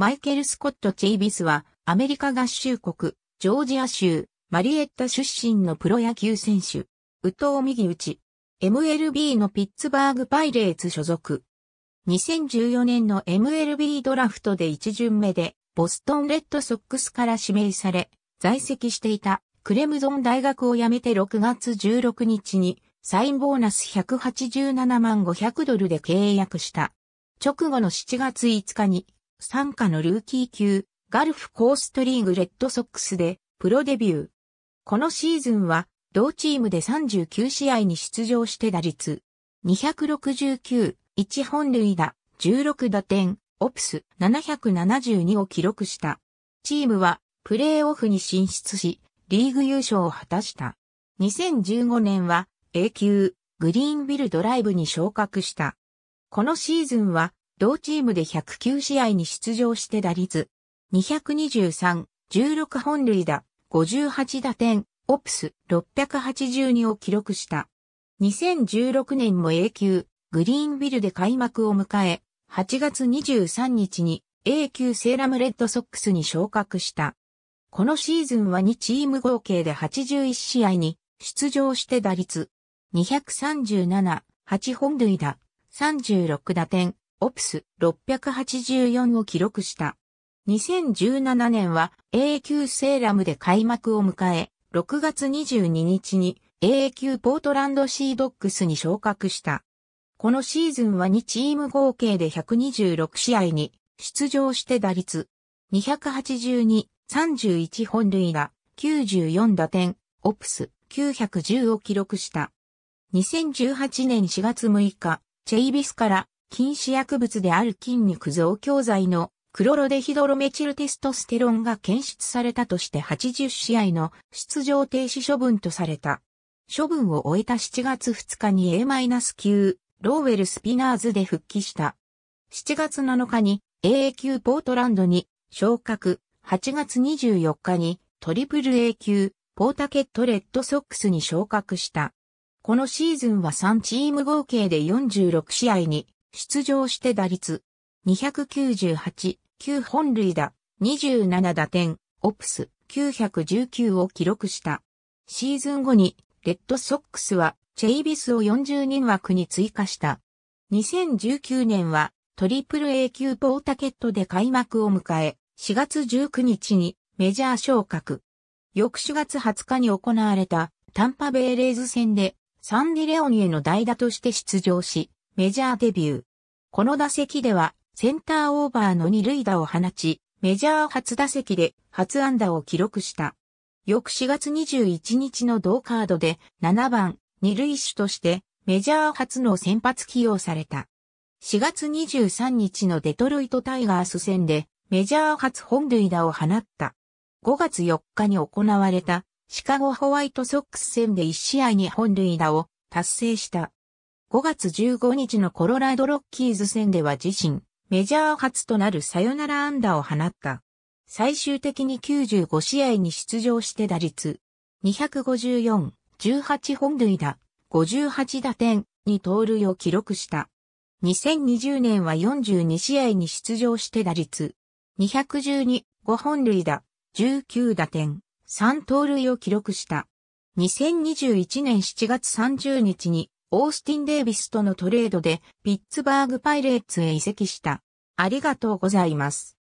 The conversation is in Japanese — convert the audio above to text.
マイケル・スコット・チェイビスは、アメリカ合衆国、ジョージア州、マリエッタ出身のプロ野球選手。宇藤右打ち。MLB のピッツバーグパイレーツ所属。2014年の MLB ドラフトで1巡目で、ボストンレッドソックスから指名され、在籍していたクレムゾン大学を辞めて6月16日に、サインボーナス187万500ドルで契約した。直後の7月5日に参加のルーキー級、ガルフコーストリーグレッドソックスで、プロデビュー。このシーズンは、同チームで39試合に出場して打率、269、1本塁打、16打点、オプス772を記録した。チームは、プレーオフに進出し、リーグ優勝を果たした。2015年は、A 級、グリーンビルドライブに昇格した。このシーズンは、同チームで109試合に出場して打率、223、16本塁打、58打点、オプス682を記録した。2016年も A 級、グリーンビルで開幕を迎え、8月23日に A 級セーラムレッドソックスに昇格した。このシーズンは2チーム合計で81試合に出場して打率237、8本塁打、36打点、オプス684を記録した。2017年は A q セーラムで開幕を迎え、6月22日に A q ポートランドシードックスに昇格した。このシーズンは2チーム合計で126試合に出場して打率282、31本塁打、94打点、オプス910を記録した。2018年4月6日、チェイビスから禁止薬物である筋肉増強剤のクロロデヒドロメチルテストステロンが検出されたとして80試合の出場停止処分とされた。処分を終えた7月2日に A- 9ローウェルスピナーズで復帰した。7月7日に AA 級ポートランドに昇格、8月24日にトリプル A 級、ポータケットレッドソックスに昇格した。このシーズンは3チーム合計で46試合に出場して打率298、9本塁打、27打点、オプス919を記録した。シーズン後に、レッドソックスは、チェイビスを40人枠に追加した。2019年は、トリプル A 級ポータケットで開幕を迎え、4月19日にメジャー昇格。翌4月20日に行われたタンパベイレーズ戦でサンディレオンへの代打として出場し、メジャーデビュー。この打席では、センターオーバーの二塁打を放ち、メジャー初打席で初安打を記録した。翌4月21日の同カードで7番二塁手としてメジャー初の先発起用された。4月23日のデトロイトタイガース戦でメジャー初本塁打を放った。5月4日に行われたシカゴホワイトソックス戦で1試合に本塁打を達成した。5月15日のコロラドロッキーズ戦では自身、メジャー初となるサヨナラ安打を放った。最終的に95試合に出場して打率、254、18本塁打、58打点、に盗塁を記録した。2020年は42試合に出場して打率、212、5本塁打、19打点、3盗塁を記録した。2021年7月30日にオースティン・デイビスとのトレードでピッツバーグパイレーツへ移籍した。ありがとうございます。